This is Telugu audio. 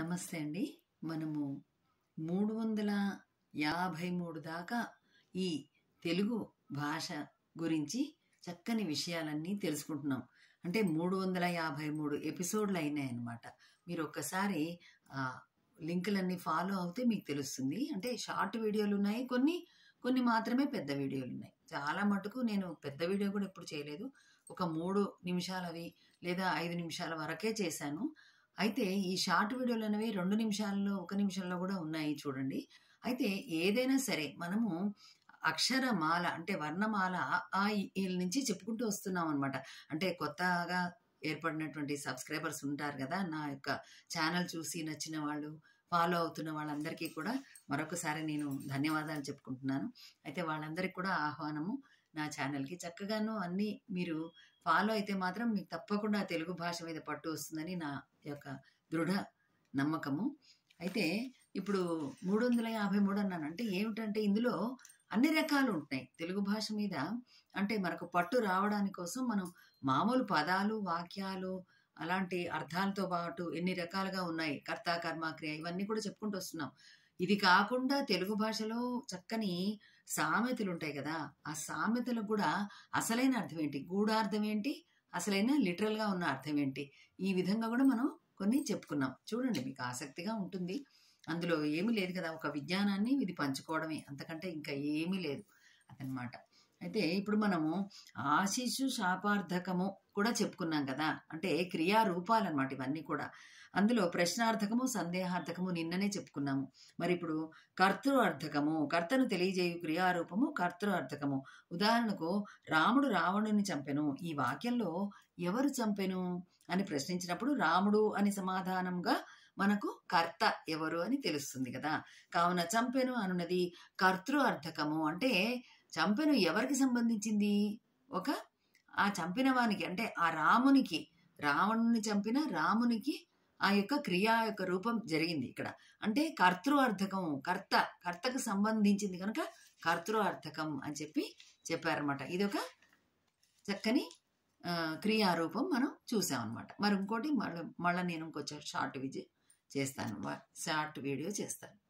నమస్తే అండి మనము మూడు వందల యాభై మూడు దాకా ఈ తెలుగు భాష గురించి చక్కని విషయాలన్నీ తెలుసుకుంటున్నాం అంటే మూడు వందల యాభై మూడు ఎపిసోడ్లు అయినాయన్నమాట మీరు ఒక్కసారి లింకులన్నీ ఫాలో అవుతే మీకు తెలుస్తుంది అంటే షార్ట్ వీడియోలు ఉన్నాయి కొన్ని కొన్ని మాత్రమే పెద్ద వీడియోలు ఉన్నాయి చాలా మటుకు నేను పెద్ద వీడియో కూడా ఎప్పుడు చేయలేదు ఒక మూడు నిమిషాలవి లేదా ఐదు నిమిషాల వరకే చేశాను అయితే ఈ షార్ట్ వీడియోలు అనేవి రెండు నిమిషాల్లో ఒక నిమిషంలో కూడా ఉన్నాయి చూడండి అయితే ఏదైనా సరే మనము అక్షరమాల అంటే వర్ణమాల ఆ వీళ్ళ నుంచి చెప్పుకుంటూ వస్తున్నాం అనమాట అంటే కొత్తగా ఏర్పడినటువంటి సబ్స్క్రైబర్స్ ఉంటారు కదా నా యొక్క ఛానల్ చూసి నచ్చిన వాళ్ళు ఫాలో అవుతున్న వాళ్ళందరికీ కూడా మరొకసారి నేను ధన్యవాదాలు చెప్పుకుంటున్నాను అయితే వాళ్ళందరికీ కూడా ఆహ్వానము నా ఛానల్కి చక్కగాను అన్నీ మీరు ఫాలో అయితే మాత్రం మీకు తప్పకుండా తెలుగు భాష మీద పట్టు వస్తుందని నా యొక్క దృఢ నమ్మకము అయితే ఇప్పుడు మూడు వందల యాభై మూడు అన్నాను అంటే ఏమిటంటే ఇందులో అన్ని రకాలు ఉంటాయి తెలుగు భాష మీద అంటే మనకు పట్టు రావడానికి కోసం మనం మామూలు పదాలు వాక్యాలు అలాంటి అర్థాలతో పాటు ఎన్ని రకాలుగా ఉన్నాయి కర్త కర్మ క్రియ ఇవన్నీ కూడా చెప్పుకుంటూ వస్తున్నాం ఇది కాకుండా తెలుగు భాషలో చక్కని సామెతలు ఉంటాయి కదా ఆ సామెతలకు కూడా అసలైన అర్థం ఏంటి గూఢార్థం ఏంటి అసలైన లిటరల్గా ఉన్న అర్థం ఏంటి ఈ విధంగా కూడా మనం కొన్ని చెప్పుకున్నాం చూడండి మీకు ఆసక్తిగా ఉంటుంది అందులో ఏమీ లేదు కదా ఒక విజ్ఞానాన్ని ఇది పంచుకోవడమే అంతకంటే ఇంకా ఏమీ లేదు అదనమాట అయితే ఇప్పుడు మనము ఆశీస్సు శాపార్థకము కూడా చెప్పుకున్నాం కదా అంటే క్రియారూపాలు అనమాట ఇవన్నీ కూడా అందులో ప్రశ్నార్థకము సందేహార్థకము నిన్ననే చెప్పుకున్నాము మరి ఇప్పుడు కర్తృార్థకము కర్తను తెలియజేయు క్రియారూపము కర్తృార్థకము ఉదాహరణకు రాముడు రావణుని చంపెను ఈ వాక్యంలో ఎవరు చంపెను అని ప్రశ్నించినప్పుడు రాముడు అని సమాధానంగా మనకు కర్త ఎవరు అని తెలుస్తుంది కదా కావున చంపెను అనున్నది కర్తృ అర్థకము అంటే చంపెను ఎవరికి సంబంధించింది ఒక ఆ చంపిన వానికి అంటే ఆ రామునికి రావణుని చంపిన రామునికి ఆ యొక్క క్రియా యొక్క రూపం జరిగింది ఇక్కడ అంటే కర్తృార్థకం కర్త కర్తకు సంబంధించింది కనుక కర్తృార్థకం అని చెప్పి చెప్పారనమాట ఇది ఒక చక్కని క్రియారూపం మనం చూసామన్నమాట మరి ఇంకోటి మళ్ళీ మళ్ళీ నేను ఇంకొక షార్ట్ విజి చేస్తాను షార్ట్ వీడియో చేస్తాను